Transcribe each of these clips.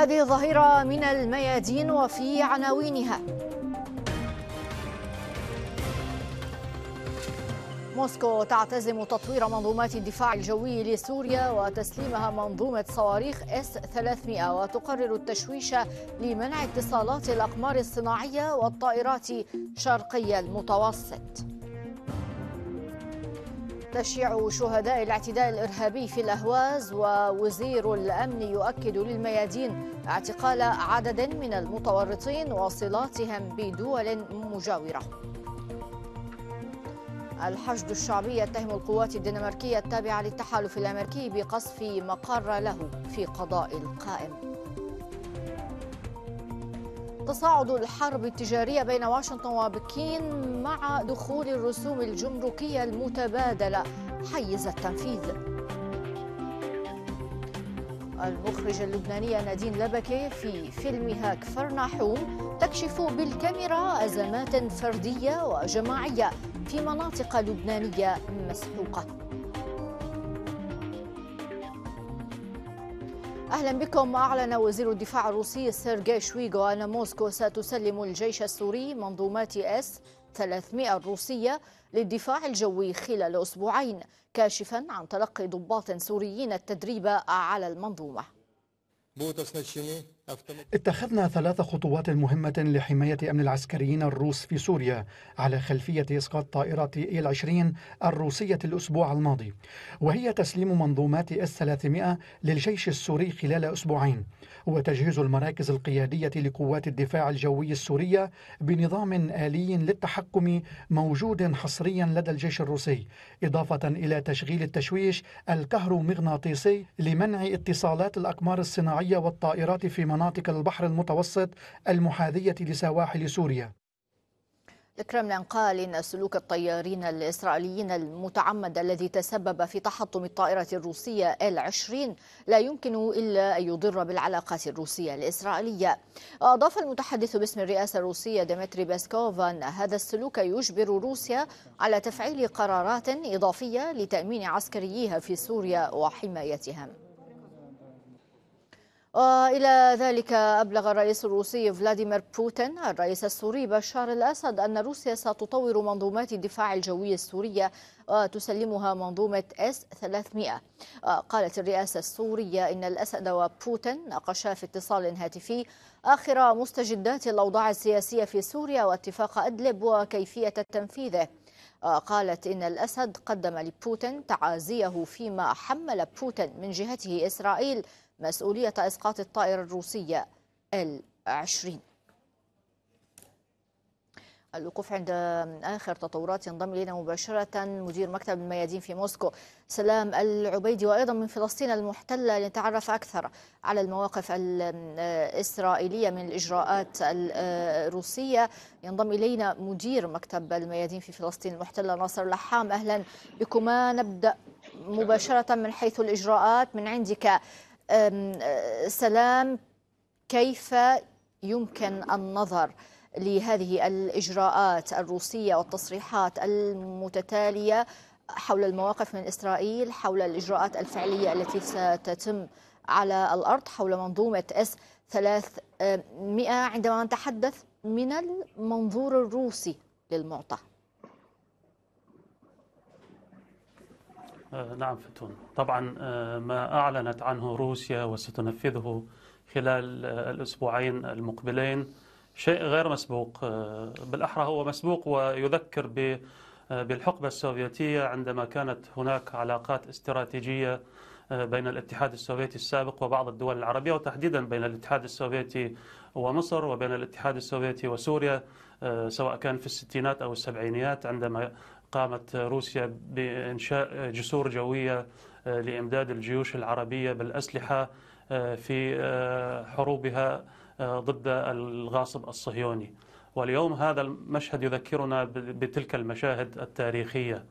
هذه الظاهرة من الميادين وفي عناوينها موسكو تعتزم تطوير منظومات الدفاع الجوي لسوريا وتسليمها منظومة صواريخ اس 300 وتقرر التشويش لمنع اتصالات الأقمار الصناعية والطائرات شرقي المتوسط تشيع شهداء الاعتداء الإرهابي في الأهواز ووزير الأمن يؤكد للميادين اعتقال عدد من المتورطين وصلاتهم بدول مجاورة الحشد الشعبي يتهم القوات الدنماركية التابعة للتحالف الأمريكي بقصف مقر له في قضاء القائم تصاعد الحرب التجارية بين واشنطن وبكين مع دخول الرسوم الجمركية المتبادلة حيز التنفيذ المخرجة اللبنانية نادين لبكي في فيلمها كفر نحوم تكشف بالكاميرا أزمات فردية وجماعية في مناطق لبنانية مسحوقة أهلا بكم أعلن وزير الدفاع الروسي سيرجي شويغو أن موسكو ستسلم الجيش السوري منظومات إس 300 الروسية للدفاع الجوي خلال أسبوعين كاشفا عن تلقي ضباط سوريين التدريب على المنظومة اتخذنا ثلاث خطوات مهمة لحماية أمن العسكريين الروس في سوريا على خلفية إسقاط طائرة إيل 20 الروسية الأسبوع الماضي وهي تسليم منظومات إس 300 للجيش السوري خلال أسبوعين وتجهيز المراكز القيادية لقوات الدفاع الجوي السورية بنظام آلي للتحكم موجود حصريا لدى الجيش الروسي إضافة إلى تشغيل التشويش الكهرومغناطيسي لمنع اتصالات الأقمار الصناعية والطائرات في منطقة مناطق البحر المتوسط المحاذية لسواحل سوريا الكرملين قال إن سلوك الطيارين الإسرائيليين المتعمد الذي تسبب في تحطم الطائرة ال L-20 لا يمكن إلا أن يضر بالعلاقات الروسية الإسرائيلية أضاف المتحدث باسم الرئاسة الروسية ديمتري بيسكوف أن هذا السلوك يجبر روسيا على تفعيل قرارات إضافية لتأمين عسكرييها في سوريا وحمايتهم وإلى ذلك أبلغ الرئيس الروسي فلاديمير بوتين الرئيس السوري بشار الأسد أن روسيا ستطور منظومات الدفاع الجوي السورية وتسلمها منظومة اس 300 قالت الرئاسة السورية إن الأسد وبوتين ناقشا في اتصال هاتفي آخر مستجدات الأوضاع السياسية في سوريا واتفاق أدلب وكيفية تنفيذه قالت إن الأسد قدم لبوتين تعازيه فيما حمل بوتين من جهته إسرائيل مسؤولية إسقاط الطائرة الروسية العشرين الوقوف عند آخر تطورات ينضم إلينا مباشرة مدير مكتب الميادين في موسكو سلام العبيدي وأيضا من فلسطين المحتلة لنتعرف أكثر على المواقف الإسرائيلية من الإجراءات الروسية ينضم إلينا مدير مكتب الميادين في فلسطين المحتلة ناصر لحام أهلا بكما نبدأ مباشرة من حيث الإجراءات من عندك سلام كيف يمكن النظر لهذه الإجراءات الروسية والتصريحات المتتالية حول المواقف من إسرائيل حول الإجراءات الفعلية التي ستتم على الأرض حول منظومة اس 300 عندما نتحدث من المنظور الروسي للمعطى آه، نعم فتون طبعا آه، ما أعلنت عنه روسيا وستنفذه خلال آه، الأسبوعين المقبلين شيء غير مسبوق بالأحرى هو مسبوق ويذكر بالحقبة السوفيتية عندما كانت هناك علاقات استراتيجية بين الاتحاد السوفيتي السابق وبعض الدول العربية وتحديدا بين الاتحاد السوفيتي ومصر وبين الاتحاد السوفيتي وسوريا سواء كان في الستينات أو السبعينيات عندما قامت روسيا بإنشاء جسور جوية آه، لإمداد الجيوش العربية بالأسلحة آه، في آه، حروبها ضد الغاصب الصهيوني واليوم هذا المشهد يذكرنا بتلك المشاهد التاريخية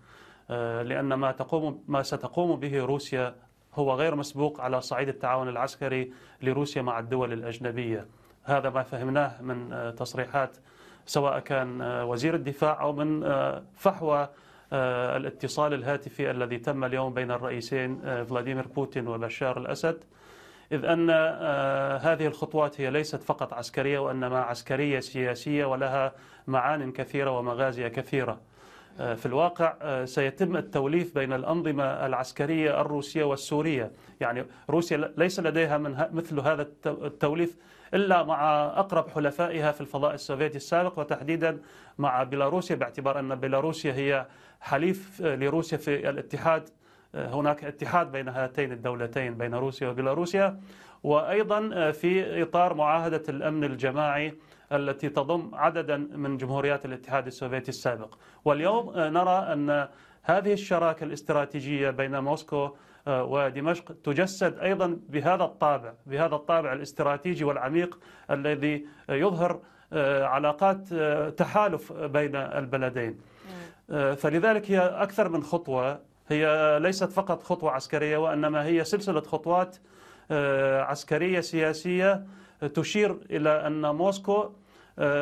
لأن ما, تقوم ما ستقوم به روسيا هو غير مسبوق على صعيد التعاون العسكري لروسيا مع الدول الأجنبية هذا ما فهمناه من تصريحات سواء كان آه، وزير الدفاع أو من آه، فحوى آه، الاتصال الهاتفي الذي تم اليوم بين الرئيسين فلاديمير بوتين وبشار الأسد إذ أن هذه الخطوات هي ليست فقط عسكرية وإنما عسكرية سياسية ولها معان كثيرة ومغازي كثيرة في الواقع سيتم التوليف بين الأنظمة العسكرية الروسية والسورية يعني روسيا ليس لديها من مثل هذا التوليف إلا مع أقرب حلفائها في الفضاء السوفيتي السابق وتحديدا مع بيلاروسيا باعتبار أن بيلاروسيا هي حليف لروسيا في الاتحاد هناك اتحاد بين هاتين الدولتين بين روسيا وبيلاروسيا وأيضا في إطار معاهدة الأمن الجماعي التي تضم عددا من جمهوريات الاتحاد السوفيتي السابق واليوم نرى أن هذه الشراكة الاستراتيجية بين موسكو آه، ودمشق تجسد أيضا بهذا الطابع بهذا الطابع الاستراتيجي والعميق الذي يظهر آه، علاقات آه، تحالف بين البلدين فلذلك هي أكثر من خطوة هي ليست فقط خطوة عسكرية وإنما هي سلسلة خطوات عسكرية سياسية تشير إلى أن موسكو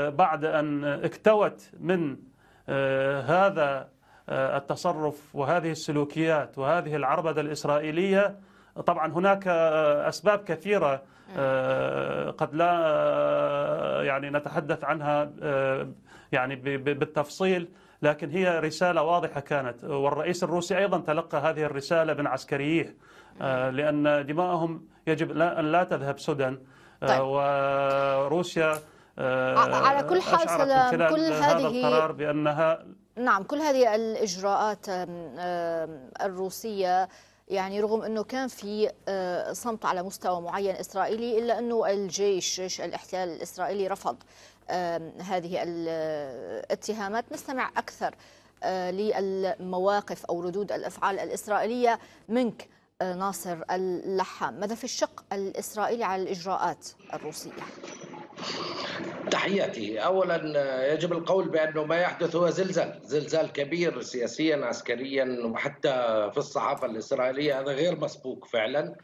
بعد أن اكتوت من هذا التصرف وهذه السلوكيات وهذه العربدة الإسرائيلية طبعا هناك أسباب كثيرة آه، قد لا آه، يعني نتحدث عنها آه، يعني بالتفصيل لكن هي رسالة واضحة كانت والرئيس الروسي أيضا تلقى هذه الرسالة من عسكريه لأن دماءهم يجب أن لا تذهب سدى طيب. وروسيا على كل حال كل هذه القرار بأنها نعم كل هذه الإجراءات الروسية يعني رغم أنه كان في آه، صمت على مستوى معين إسرائيلي إلا أنه الجيش جيش الاحتلال الإسرائيلي رفض هذه الاتهامات نستمع أكثر آه، للمواقف أو ردود الأفعال الإسرائيلية منك آه، ناصر اللحام ماذا في الشق الإسرائيلي على الإجراءات الروسية؟ تحياتي اولا آه، يجب القول بانه ما يحدث هو زلزال زلزال كبير سياسيا عسكريا وحتى في الصحافه الاسرائيليه هذا غير مسبوق فعلا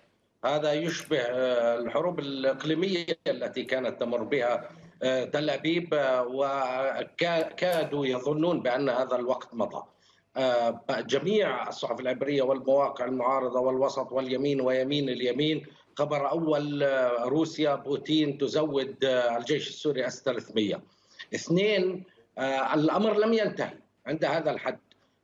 هذا يشبه آه، الحروب الاقليميه التي كانت تمر بها آه، تل ابيب وكادوا يظنون بان هذا الوقت مضى جميع الصحف العبريه والمواقع المعارضه والوسط واليمين ويمين اليمين خبر اول آه، روسيا بوتين تزود آه، الجيش السوري اس 300 اثنين آه، الامر لم ينتهي عند هذا الحد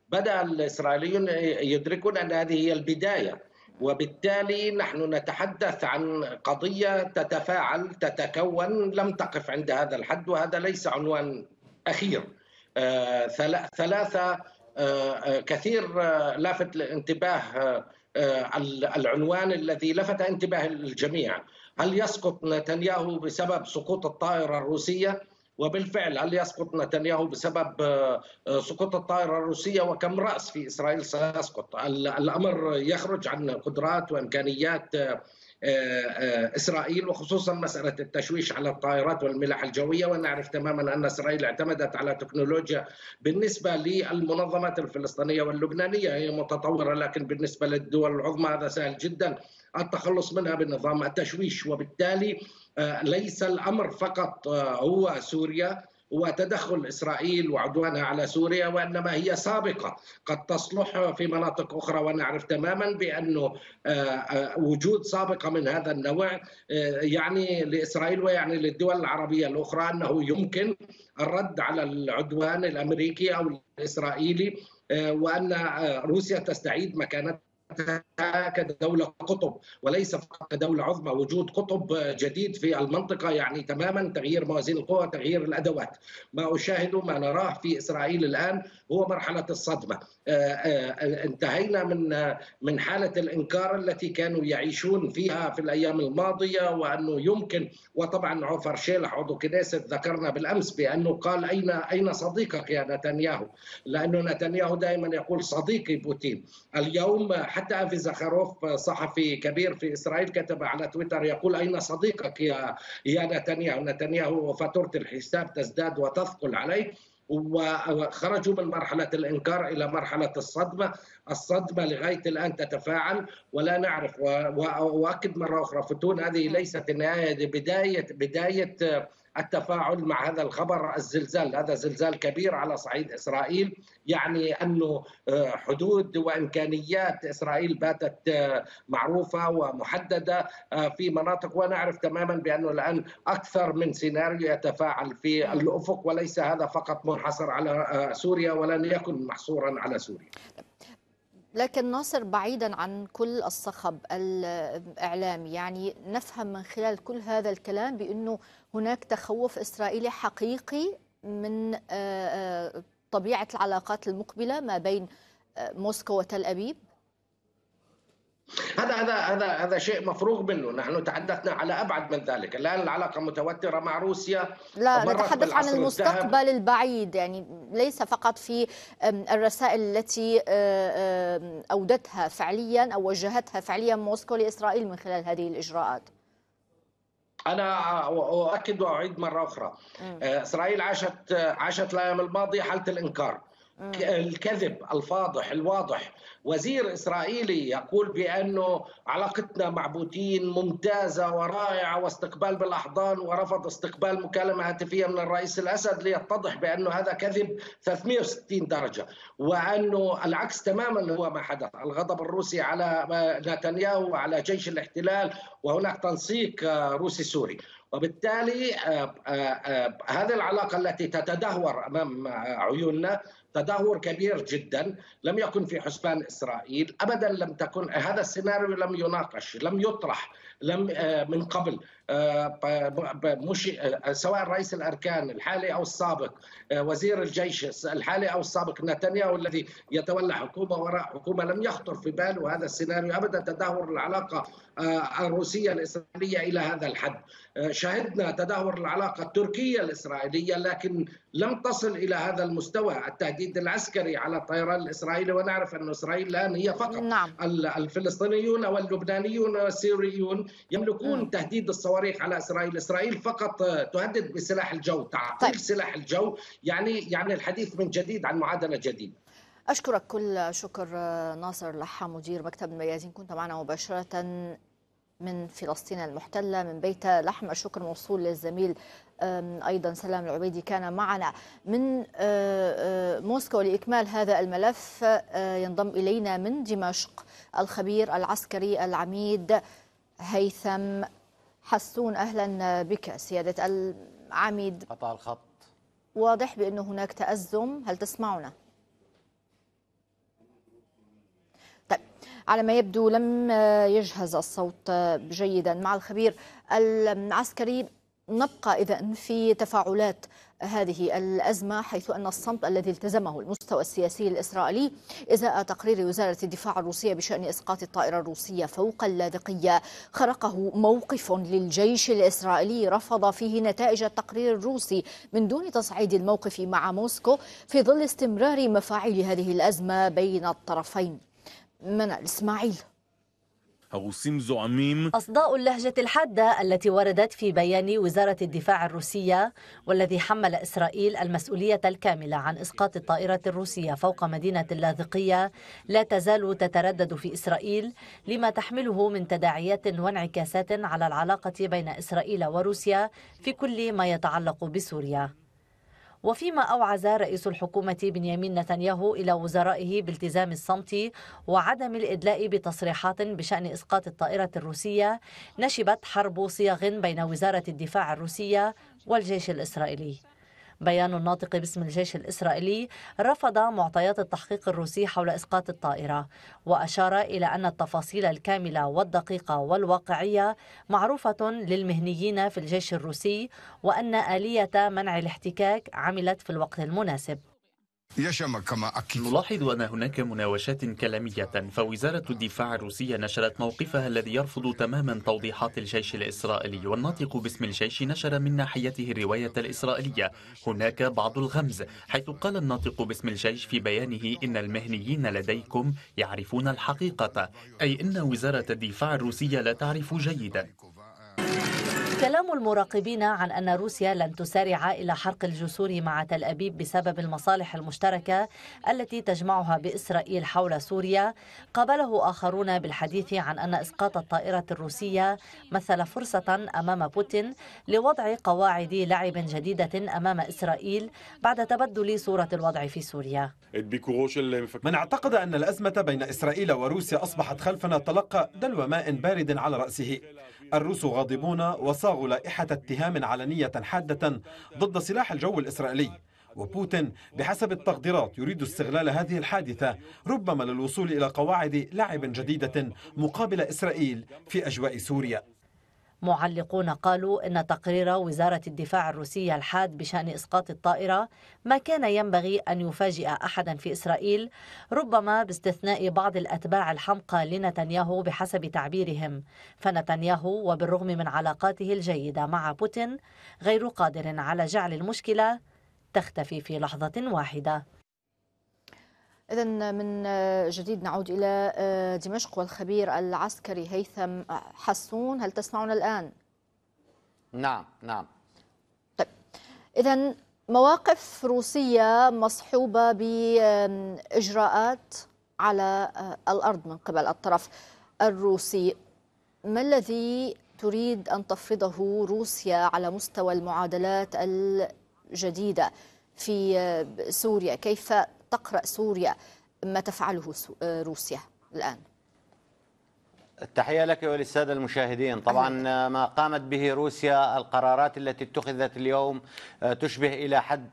بدا الاسرائيليون يدركون ان هذه هي البدايه وبالتالي نحن نتحدث عن قضيه تتفاعل تتكون لم تقف عند هذا الحد وهذا ليس عنوان اخير ثلاثه كثير لافت الانتباه آه، العنوان الذي لفت انتباه الجميع هل يسقط نتنياهو بسبب سقوط الطائرة الروسية؟ وبالفعل هل يسقط نتنياهو بسبب آه، آه، سقوط الطائرة الروسية وكم رأس في إسرائيل سيسقط الأمر يخرج عن قدرات وإمكانيات آه، آه، اسرائيل وخصوصا مساله التشويش على الطائرات والملح الجويه ونعرف تماما ان اسرائيل اعتمدت على تكنولوجيا بالنسبه للمنظمات الفلسطينيه واللبنانيه هي متطوره لكن بالنسبه للدول العظمى هذا سهل جدا التخلص منها بنظام التشويش وبالتالي آه، ليس الامر فقط هو سوريا وتدخل إسرائيل وعدوانها على سوريا وإنما هي سابقة قد تصلح في مناطق أخرى ونعرف تماما بأنه آه، آه، وجود سابقة من هذا النوع آه، يعني لإسرائيل ويعني للدول العربية الأخرى أنه يمكن الرد على العدوان الأمريكي أو الإسرائيلي وأن روسيا تستعيد مكانتها كدولة قطب وليس فقط كدولة عظمى وجود قطب جديد في المنطقة يعني تماما تغيير موازين القوى تغيير الأدوات ما أشاهده ما نراه في إسرائيل الآن هو مرحلة الصدمة آه، آه، آه، انتهينا من من حاله الانكار التي كانوا يعيشون فيها في الايام الماضيه وانه يمكن وطبعا عفر شيلح عضو كنيسة ذكرنا بالامس بانه قال اين اين صديقك يا نتنياهو؟ لانه نتنياهو دائما يقول صديقي بوتين، اليوم حتى افي زخاروف صحفي كبير في اسرائيل كتب على تويتر يقول اين صديقك يا يا نتنياهو؟ نتنياهو فاتوره الحساب تزداد وتثقل عليه وخرجوا من مرحلة الإنكار إلى مرحلة الصدمة الصدمة لغاية الآن تتفاعل ولا نعرف وأؤكد مرة أخرى فتون هذه ليست النهاية بداية بداية التفاعل مع هذا الخبر الزلزال هذا زلزال كبير على صعيد إسرائيل يعني أنه آه، حدود وإمكانيات إسرائيل باتت آه، معروفة ومحددة آه، في مناطق ونعرف تماما بأنه الآن أكثر من سيناريو يتفاعل في الأفق وليس هذا فقط منحصر على سوريا ولن يكن محصورا على سوريا لكن ناصر بعيدا عن كل الصخب الإعلامي يعني نفهم من خلال كل هذا الكلام بأنه هناك تخوف إسرائيلي حقيقي من آه، آه، طبيعة العلاقات المقبلة ما بين آه، موسكو وتل أبيب هذا هذا هذا هذا شيء مفروغ منه نحن تحدثنا على ابعد من ذلك الان العلاقه متوتره مع روسيا لا نتحدث عن المستقبل الدهب. البعيد يعني ليس فقط في الرسائل التي اودتها فعليا او وجهتها فعليا موسكو لاسرائيل من خلال هذه الاجراءات انا اؤكد واعيد مره اخرى اسرائيل عاشت عاشت الايام الماضيه حاله الانكار الكذب الفاضح الواضح وزير إسرائيلي يقول بأنه علاقتنا مع بوتين ممتازة ورائعة واستقبال بالأحضان ورفض استقبال مكالمة هاتفية من الرئيس الأسد ليتضح بأنه هذا كذب 360 درجة وأنه العكس تماما هو ما حدث الغضب الروسي على نتنياهو وعلى جيش الاحتلال وهناك تنسيق روسي سوري وبالتالي آه، آه، آه، هذه العلاقة التي تتدهور أمام عيوننا تدهور كبير جدا لم يكن في حسبان اسرائيل ابدا لم تكن هذا السيناريو لم يناقش لم يطرح لم آه، من قبل آه، مش آه، سواء رئيس الاركان الحالي او السابق وزير الجيش الحالي او السابق نتنياهو الذي يتولى حكومه وراء حكومه لم يخطر في باله هذا السيناريو ابدا تدهور العلاقه الروسيه الاسرائيليه الى هذا الحد شهدنا تدهور العلاقه التركيه الاسرائيليه لكن لم تصل الى هذا المستوى التهديد العسكري على الطيران الاسرائيلي ونعرف ان اسرائيل الان هي فقط نعم. الفلسطينيون واللبنانيون والسوريون يملكون تهديد الصواريخ على اسرائيل، اسرائيل فقط تهدد بسلاح الجو، تعطيل طيب. سلاح الجو، يعني يعني الحديث من جديد عن معادله جديده. أشكرك كل شكر ناصر لحى مدير مكتب الميازين كنت معنا مباشرة من فلسطين المحتلة من بيت لحم الشكر موصول للزميل أيضا سلام العبيدي كان معنا من أه، أه، موسكو لإكمال هذا الملف أه، ينضم إلينا من دمشق الخبير العسكري العميد هيثم حسون أهلا بك سيادة العميد قطع الخط واضح بانه هناك تأزم هل تسمعنا؟ طيب على ما يبدو لم يجهز الصوت جيدا مع الخبير العسكري نبقى إذا في تفاعلات هذه الأزمة حيث أن الصمت الذي التزمه المستوى السياسي الإسرائيلي إزاء تقرير وزارة الدفاع الروسية بشأن إسقاط الطائرة الروسية فوق اللاذقية خرقه موقف للجيش الإسرائيلي رفض فيه نتائج التقرير الروسي من دون تصعيد الموقف مع موسكو في ظل استمرار مفاعيل هذه الأزمة بين الطرفين منال إسماعيل הרוסים زعميم أصداء اللهجة الحادة التي وردت في بيان وزارة الدفاع الروسية والذي حمل إسرائيل المسؤولية الكاملة عن إسقاط الطائرة الروسية فوق مدينة اللاذقية لا تزال تتردد في إسرائيل لما تحمله من تداعيات وانعكاسات على العلاقة بين إسرائيل وروسيا في كل ما يتعلق بسوريا وفيما أوعز رئيس الحكومة بنيامين نتنياهو إلى وزرائه بالتزام الصمت وعدم الإدلاء بتصريحات بشأن إسقاط الطائرة الروسية نشبت حرب صياغ بين وزارة الدفاع الروسية والجيش الإسرائيلي بيان الناطق باسم الجيش الإسرائيلي رفض معطيات التحقيق الروسي حول إسقاط الطائرة وأشار إلى أن التفاصيل الكاملة والدقيقة والواقعية معروفة للمهنيين في الجيش الروسي وأن آلية منع الاحتكاك عملت في الوقت المناسب نلاحظ أن هناك مناوشات كلامية فوزارة الدفاع الروسية نشرت موقفها الذي يرفض تماما توضيحات الجيش الإسرائيلي والناطق باسم الجيش نشر من ناحيته الرواية الإسرائيلية هناك بعض الغمز حيث قال الناطق باسم الجيش في بيانه إن المهنيين لديكم يعرفون الحقيقة أي إن وزارة الدفاع الروسية لا تعرف جيدا كلام المراقبين عن أن روسيا لن تسارع إلى حرق الجسور مع تل أبيب بسبب المصالح المشتركة التي تجمعها بإسرائيل حول سوريا قابله آخرون بالحديث عن أن إسقاط الطائرة الروسية مثل فرصة أمام بوتين لوضع قواعد لعب جديدة أمام إسرائيل بعد تبدل صورة الوضع في سوريا من اعتقد أن الأزمة بين إسرائيل وروسيا أصبحت خلفنا تلقى دلو ماء بارد على رأسه الروس غاضبون وصاغوا لائحة اتهام علنية حادة ضد سلاح الجو الإسرائيلي وبوتين بحسب التقديرات يريد استغلال هذه الحادثة ربما للوصول إلى قواعد لعب جديدة مقابل إسرائيل في أجواء سوريا معلقون قالوا إن تقرير وزارة الدفاع الروسية الحاد بشأن إسقاط الطائرة ما كان ينبغي أن يفاجئ أحدا في إسرائيل ربما باستثناء بعض الأتباع الحمقى لنتنياهو بحسب تعبيرهم فنتنياهو وبالرغم من علاقاته الجيدة مع بوتين غير قادر على جعل المشكلة تختفي في لحظة واحدة إذا من جديد نعود إلى آه، دمشق والخبير العسكري هيثم آه، حسون هل تسمعنا الآن؟ نعم نعم طيب إذا مواقف روسية مصحوبة بإجراءات على آه، الأرض من قبل الطرف الروسي ما الذي تريد أن تفرضه روسيا على مستوى المعادلات الجديدة في سوريا كيف تقرأ سوريا ما تفعله آه، روسيا الآن التحية لك وللسادة المشاهدين طبعا آه، ما قامت به روسيا القرارات التي اتخذت اليوم آه، تشبه إلى حد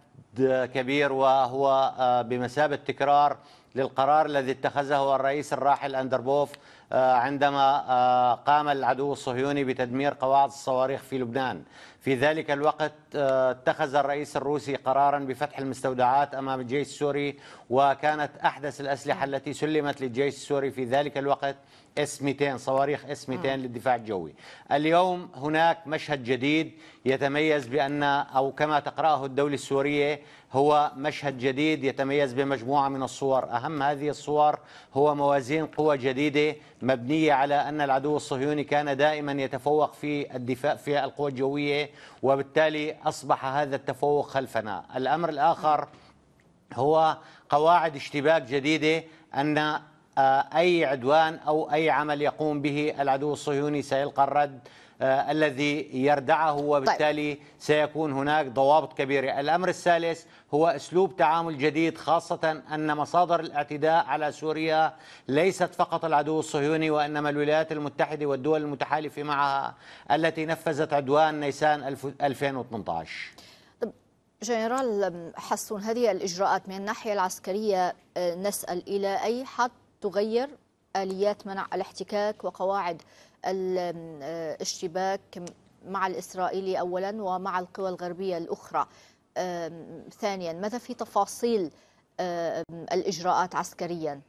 كبير وهو بمثابة تكرار للقرار الذي اتخذه الرئيس الراحل أندربوف آه، عندما آه، قام العدو الصهيوني بتدمير قواعد الصواريخ في لبنان في ذلك الوقت آه، اتخذ الرئيس الروسي قرارا بفتح المستودعات أمام الجيش السوري وكانت أحدث الأسلحة التي سلمت للجيش السوري في ذلك الوقت اس 200 صواريخ اس 200 للدفاع الجوي اليوم هناك مشهد جديد يتميز بأن أو كما تقرأه الدولة السورية هو مشهد جديد يتميز بمجموعة من الصور أهم هذه الصور هو موازين قوى جديدة مبنية على أن العدو الصهيوني كان دائما يتفوق في الدفاع في القوى الجوية وبالتالي أصبح هذا التفوق خلفنا الأمر الآخر هو قواعد اشتباك جديدة أن آه، أي عدوان أو أي عمل يقوم به العدو الصهيوني سيلقى الرد آه، الذي يردعه وبالتالي طيب. سيكون هناك ضوابط كبيرة الأمر الثالث هو أسلوب تعامل جديد خاصة أن مصادر الاعتداء على سوريا ليست فقط العدو الصهيوني وإنما الولايات المتحدة والدول المتحالفة معها التي نفذت عدوان نيسان 2018 طيب جنرال حسون هذه الإجراءات من الناحية العسكرية آه، نسأل إلى أي حد تغير اليات منع الاحتكاك وقواعد آه، الاشتباك مع الاسرائيلي اولا ومع القوى الغربيه الاخرى ثانيا ماذا في تفاصيل الاجراءات عسكريا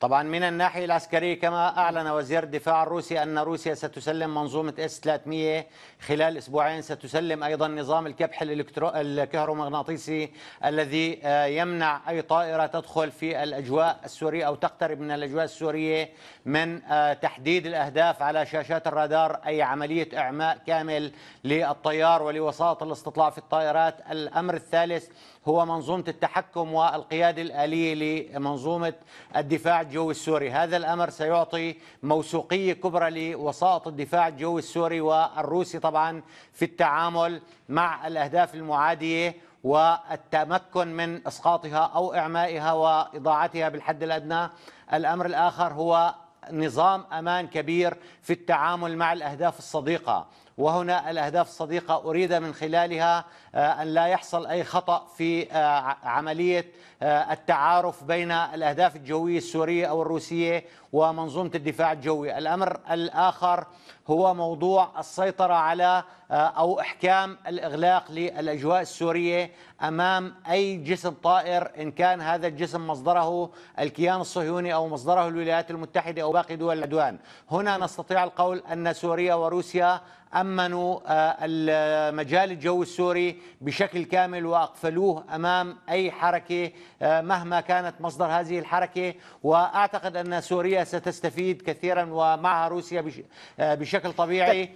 طبعا من الناحية العسكرية كما أعلن وزير الدفاع الروسي أن روسيا ستسلم منظومة اس 300 خلال أسبوعين ستسلم أيضا نظام الكبح الكهرومغناطيسي الذي آه، يمنع أي طائرة تدخل في الأجواء السورية أو تقترب من الأجواء السورية من آه، تحديد الأهداف على شاشات الرادار أي عملية إعماء كامل للطيار ولوساطة الاستطلاع في الطائرات الأمر الثالث هو منظومة التحكم والقيادة الآلية لمنظومة الدفاع الجوي السوري هذا الأمر سيعطي موثوقية كبرى لوساط الدفاع الجوي السوري والروسي طبعا في التعامل مع الأهداف المعادية والتمكن من إسقاطها أو إعمائها وإضاعتها بالحد الأدنى الأمر الآخر هو نظام امان كبير في التعامل مع الاهداف الصديقه وهنا الأهداف الصديقة أريد من خلالها آه، أن لا يحصل أي خطأ في آه، عملية آه، التعارف بين الأهداف الجوية السورية أو الروسية ومنظومة الدفاع الجوي الأمر الآخر هو موضوع السيطرة على أو إحكام الإغلاق للأجواء السورية أمام أي جسم طائر إن كان هذا الجسم مصدره الكيان الصهيوني أو مصدره الولايات المتحدة أو باقي دول العدوان هنا نستطيع القول أن سوريا وروسيا أمنوا آه، المجال الجوي السوري بشكل كامل وأقفلوه أمام أي حركة آه، مهما كانت مصدر هذه الحركة وأعتقد أن سوريا ستستفيد كثيرا ومعها روسيا آه، بشكل طبيعي طيب.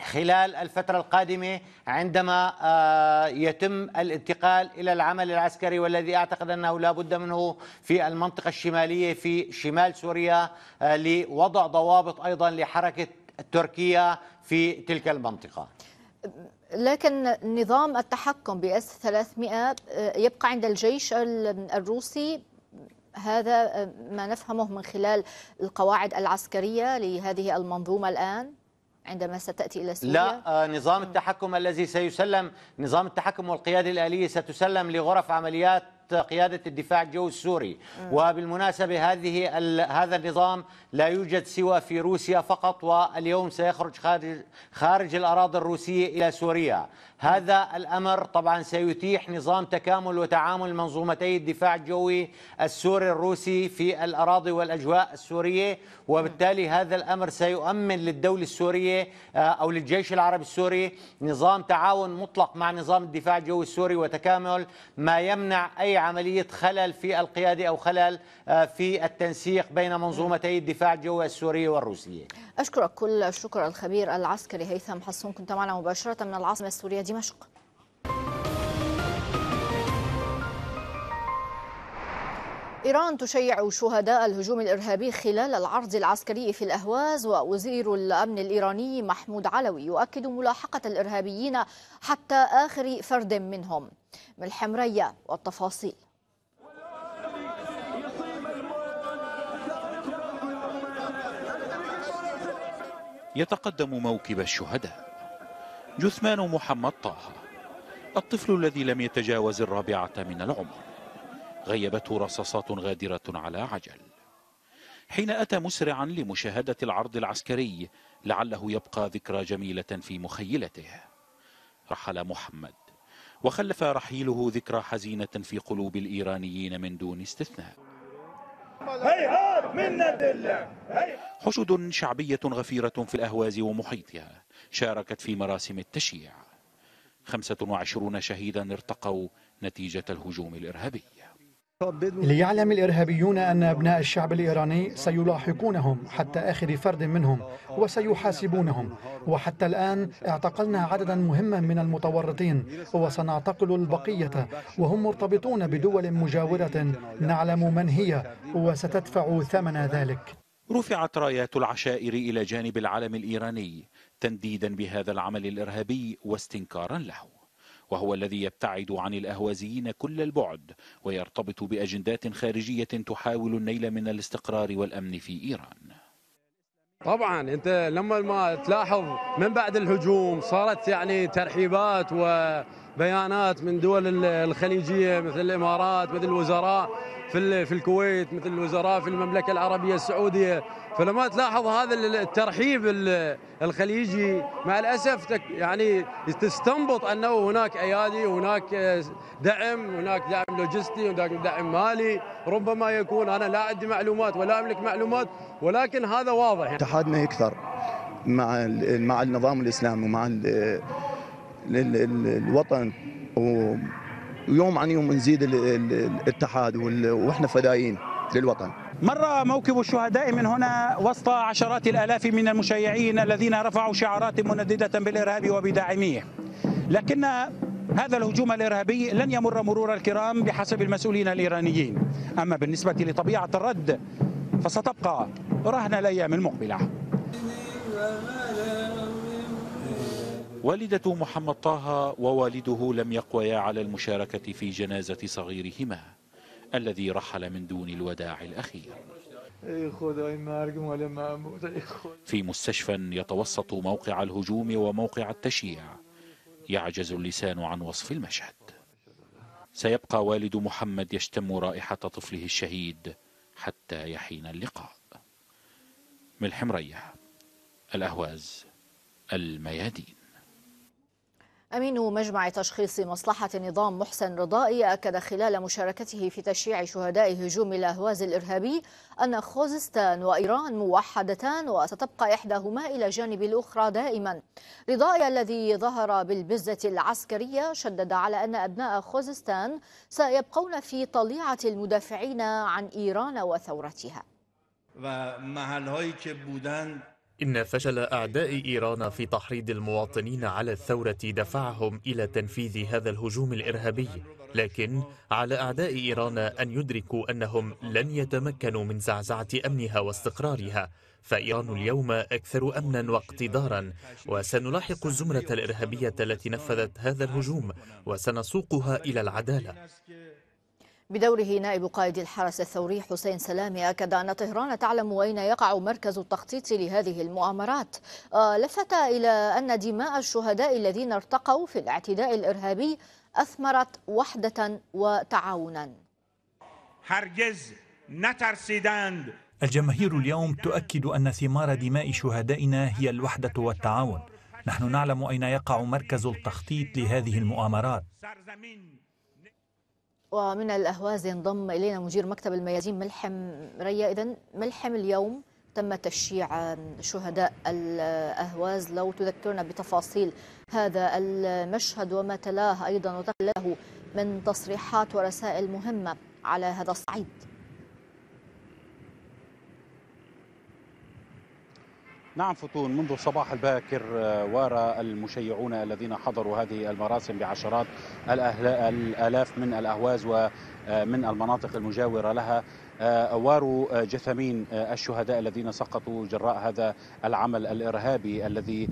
خلال الفترة القادمة عندما يتم الانتقال إلى العمل العسكري والذي أعتقد أنه لا بد منه في المنطقة الشمالية في شمال سوريا لوضع ضوابط أيضا لحركة تركيا في تلك المنطقة لكن نظام التحكم بأس 300 آه، يبقى عند الجيش الروسي هذا آه، ما نفهمه من خلال القواعد العسكرية لهذه المنظومة الآن عندما ستأتي إلى سوريا لا آه، نظام التحكم الذي سيسلم نظام التحكم والقيادة الآلية ستسلم لغرف عمليات قيادة الدفاع الجوي السوري وبالمناسبة هذه هذا النظام لا يوجد سوى في روسيا فقط واليوم سيخرج خارج خارج الأراضي الروسية إلى سوريا هذا الأمر طبعا سيتيح نظام تكامل وتعامل منظومتي الدفاع الجوي السوري الروسي في الأراضي والأجواء السورية وبالتالي هذا الأمر سيؤمن للدولة السورية آه، أو للجيش العربي السوري نظام تعاون مطلق مع نظام الدفاع الجوي السوري وتكامل ما يمنع أي عملية خلل في القيادة أو خلل آه، في التنسيق بين منظومتي الدفاع الجوي السورية والروسية أشكرك كل الشكر الخبير العسكري هيثم حسون كنت معنا مباشرة من العاصمة السورية دمشق إيران تشيع شهداء الهجوم الإرهابي خلال العرض العسكري في الأهواز ووزير الأمن الإيراني محمود علوي يؤكد ملاحقة الإرهابيين حتى آخر فرد منهم من الحمرية والتفاصيل يتقدم موكب الشهداء جثمان محمد طه الطفل الذي لم يتجاوز الرابعة من العمر غيبته رصاصات غادرة على عجل حين أتى مسرعا لمشاهدة العرض العسكري لعله يبقى ذكرى جميلة في مخيلته رحل محمد وخلف رحيله ذكرى حزينة في قلوب الإيرانيين من دون استثناء حشود حشد شعبية غفيرة في الأهواز ومحيطها شاركت في مراسم التشييع 25 شهيدا ارتقوا نتيجة الهجوم الإرهابي ليعلم الإرهابيون أن أبناء الشعب الإيراني سيلاحقونهم حتى آخر فرد منهم وسيحاسبونهم وحتى الآن اعتقلنا عددا مهما من المتورطين وسنعتقل البقية وهم مرتبطون بدول مجاورة نعلم من هي وستدفع ثمن ذلك رفعت رايات العشائر إلى جانب العلم الإيراني تنديدا بهذا العمل الإرهابي واستنكارا له وهو الذي يبتعد عن الأهوازيين كل البعد ويرتبط بأجندات خارجية تحاول النيل من الاستقرار والأمن في إيران طبعا انت لما ما تلاحظ من بعد الهجوم صارت يعني ترحيبات و بيانات من دول الخليجيه مثل الامارات مثل الوزراء في في الكويت مثل الوزراء في المملكه العربيه السعوديه فلما تلاحظ هذا الترحيب الخليجي مع الاسف يعني تستنبط انه هناك ايادي هناك دعم هناك دعم لوجستي هناك دعم مالي ربما يكون انا لا عندي معلومات ولا املك معلومات ولكن هذا واضح اتحادنا يكثر مع مع النظام الاسلامي ومع للوطن ويوم عن يوم نزيد الاتحاد واحنا فدايين للوطن مر موكب الشهداء من هنا وسط عشرات الالاف من المشيعين الذين رفعوا شعارات مندده بالارهاب وبداعميه لكن هذا الهجوم الارهابي لن يمر مرور الكرام بحسب المسؤولين الايرانيين اما بالنسبه لطبيعه الرد فستبقى رهن الايام المقبله والدة محمد طه ووالده لم يقويا على المشاركة في جنازة صغيرهما الذي رحل من دون الوداع الأخير في مستشفى يتوسط موقع الهجوم وموقع التشييع يعجز اللسان عن وصف المشهد سيبقى والد محمد يشتم رائحة طفله الشهيد حتى يحين اللقاء ملحم ريح الأهواز الميادين أمين مجمع تشخيص مصلحة النظام محسن رضائي أكد خلال مشاركته في تشييع شهداء هجوم الأهواز الإرهابي أن خوزستان وإيران موحدتان وستبقى إحداهما إلى جانب الأخرى دائما رضائي الذي ظهر بالبزة العسكرية شدد على أن أبناء خوزستان سيبقون في طليعة المدافعين عن إيران وثورتها إن فشل أعداء إيران في تحريض المواطنين على الثورة دفعهم إلى تنفيذ هذا الهجوم الإرهابي لكن على أعداء إيران أن يدركوا أنهم لن يتمكنوا من زعزعة أمنها واستقرارها فإيران اليوم أكثر أمنا واقتدارا وسنلاحق الزمرة الإرهابية التي نفذت هذا الهجوم وسنسوقها إلى العدالة بدوره نائب قائد الحرس الثوري حسين سلامي أكد أن طهران تعلم أين يقع مركز التخطيط لهذه المؤامرات آه، لفت إلى أن دماء الشهداء الذين ارتقوا في الاعتداء الإرهابي أثمرت وحدة وتعاونا الجماهير اليوم تؤكد أن ثمار دماء شهدائنا هي الوحدة والتعاون نحن نعلم أين يقع مركز التخطيط لهذه المؤامرات ومن الأهواز ينضم إلينا مدير مكتب الميادين ملحم ريا إذا ملحم اليوم تم تشييع شهداء الأهواز لو تذكرنا بتفاصيل هذا المشهد وما تلاه أيضا وتخلله من تصريحات ورسائل مهمة على هذا الصعيد نعم فتون منذ الصباح الباكر آه، وارى المشيعون الذين حضروا هذه المراسم بعشرات الآلاف من الأهواز ومن آه، المناطق المجاورة لها آه، واروا جثمين الشهداء الذين سقطوا جراء هذا العمل الإرهابي الذي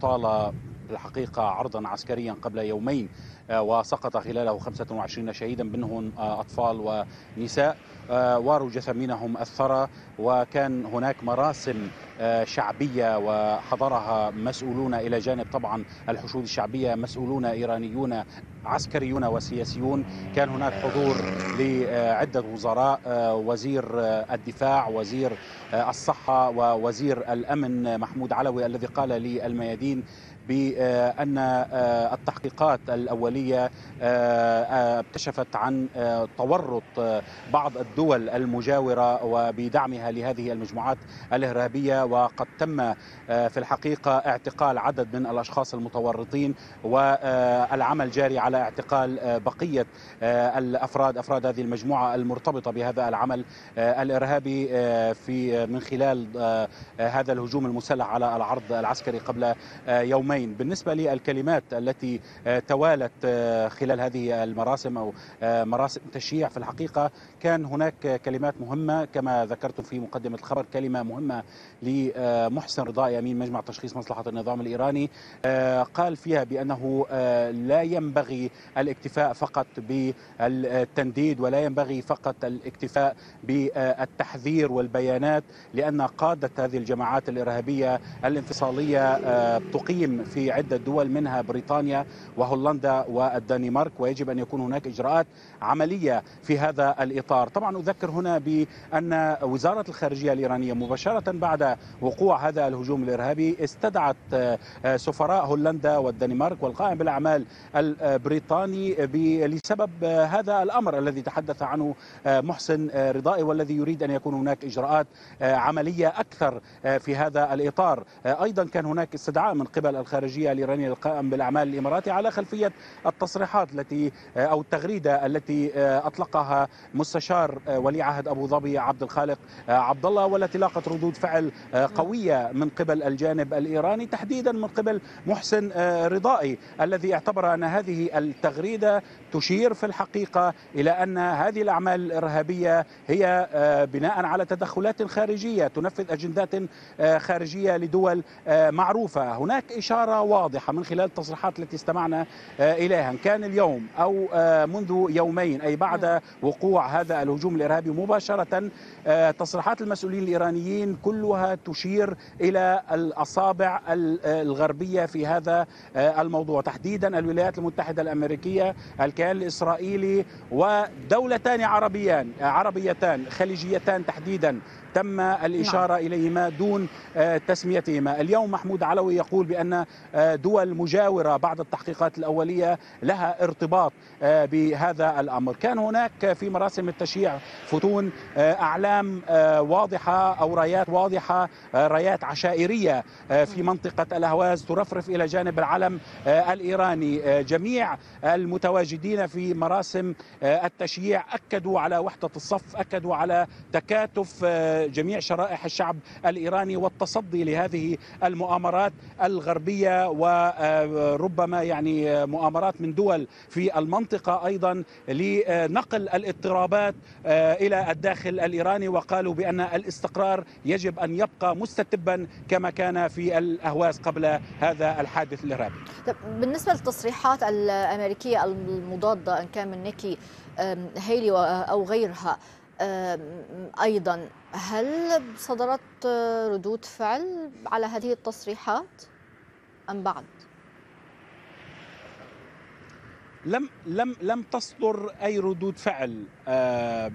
طال الحقيقة عرضا عسكريا قبل يومين آه، وسقط خلاله 25 شهيدا منهم آه، أطفال ونساء آه، واروا جثمينهم الثرى وكان هناك مراسم شعبية وحضرها مسؤولون إلى جانب طبعا الحشود الشعبية مسؤولون إيرانيون عسكريون وسياسيون كان هناك حضور لعدة وزراء وزير الدفاع وزير الصحة ووزير الأمن محمود علوي الذي قال للميادين بأن آه، التحقيقات الأولية آه، آه، اكتشفت عن تورط بعض الدول المجاورة وبدعمها لهذه المجموعات الإرهابية وقد تم في الحقيقة اعتقال عدد من الأشخاص المتورطين والعمل جاري على اعتقال بقية الأفراد أفراد هذه المجموعة المرتبطة بهذا العمل الإرهابي في من خلال هذا الهجوم المسلح على العرض العسكري قبل يوم يومين بالنسبة للكلمات التي آه، توالت آه، خلال هذه المراسم أو آه، مراسم تشييع في الحقيقة كان هناك كلمات مهمة كما ذكرتم في مقدمة الخبر كلمة مهمة لمحسن رضائي أمين مجمع تشخيص مصلحة النظام الإيراني قال فيها بأنه لا ينبغي الاكتفاء فقط بالتنديد ولا ينبغي فقط الاكتفاء بالتحذير والبيانات لأن قادة هذه الجماعات الإرهابية الانفصالية تقيم في عدة دول منها بريطانيا وهولندا والدنمارك ويجب أن يكون هناك إجراءات عملية في هذا الإطار طبعا أذكر هنا بأن وزارة الخارجية الإيرانية مباشرة بعد وقوع هذا الهجوم الإرهابي استدعت آه، سفراء هولندا والدنمارك والقائم بالأعمال البريطاني لسبب آه، هذا الأمر الذي تحدث عنه آه، محسن رضائي والذي يريد أن يكون هناك إجراءات عملية أكثر في هذا الإطار أيضا كان هناك استدعاء من قبل الخارجية الإيرانية للقائم بالأعمال الإماراتي على خلفية التصريحات التي آه، أو التغريدة التي آه، أطلقها مستشار آه، ولي عهد أبو ظبي عبد الخالق عبد الله والتي لاقت ردود فعل نعم. قوية من قبل الجانب الإيراني تحديدا من قبل محسن رضائي الذي اعتبر أن هذه التغريدة تشير في الحقيقة إلى أن هذه الأعمال الإرهابية هي بناء على تدخلات خارجية تنفذ أجندات خارجية لدول معروفة هناك إشارة إشارة واضحة من خلال التصريحات التي استمعنا آه، إليها كان اليوم أو آه، منذ يومين أي بعد نعم. وقوع هذا الهجوم الإرهابي مباشرة آه، تصريحات المسؤولين الإيرانيين كلها تشير إلى الأصابع الغربية في هذا الموضوع تحديدا الولايات المتحدة الأمريكية الكيان الإسرائيلي ودولتان عربيان عربيتان خليجيتان تحديدا تم الإشارة نعم. إليهما دون آه، تسميتهما اليوم محمود علوي يقول بأن آه، دول مجاورة بعد التحقيقات الأولية لها ارتباط آه، بهذا الامر كان هناك في مراسم التشييع فتون آه، اعلام آه، واضحه او رايات واضحه رايات عشائريه في منطقه الاهواز ترفرف الى جانب العلم الايراني جميع المتواجدين في مراسم التشييع اكدوا على وحده الصف اكدوا على تكاتف جميع شرائح الشعب الايراني والتصدي لهذه المؤامرات الغربيه وربما يعني مؤامرات من دول في المنطقه المنطقة أيضا لنقل الاضطرابات آه، إلى الداخل الإيراني وقالوا بأن الاستقرار يجب أن يبقى مستتبا كما كان في الأهواز قبل هذا الحادث الإرهابي بالنسبة للتصريحات الأمريكية المضادة أن كان من نيكي هيلي أو غيرها ايضا هل صدرت ردود فعل على هذه التصريحات ام بعد؟ لم لم لم تصدر اي ردود فعل آه،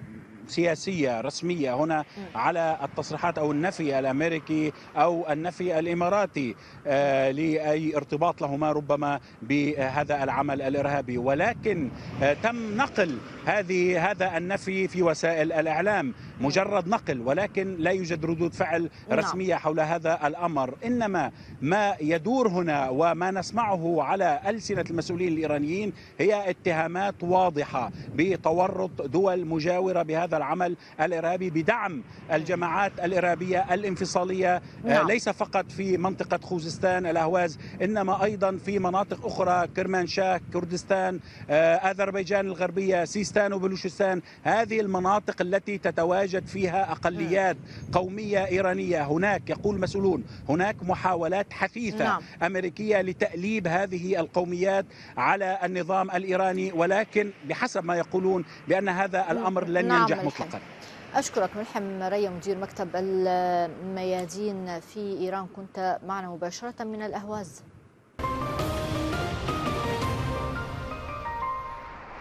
سياسية رسمية هنا على التصريحات أو النفي الأمريكي أو النفي الإماراتي آه، لأي ارتباط لهما ربما بهذا العمل الإرهابي ولكن آه، تم نقل هذه هذا النفي في وسائل الإعلام مجرد نقل ولكن لا يوجد ردود فعل نعم. رسمية حول هذا الأمر إنما ما يدور هنا وما نسمعه على ألسنة المسؤولين الإيرانيين هي اتهامات واضحة بتورط دول مجاورة بهذا العمل الإرهابي بدعم الجماعات الإرهابية الانفصالية آه، نعم. ليس فقط في منطقة خوزستان الأهواز إنما أيضا في مناطق أخرى كرمانشاه كردستان آه، أذربيجان الغربية سيستان كردستان وبلوشستان هذه المناطق التي تتواجد فيها أقليات قومية إيرانية هناك يقول مسؤولون هناك محاولات حثيثة نعم. أمريكية لتأليب هذه القوميات على النظام الإيراني ولكن بحسب ما يقولون بأن هذا الأمر لن نعم ينجح مطلقا أشكرك ملحم ريا مدير مكتب الميادين في إيران كنت معنا مباشرة من الأهواز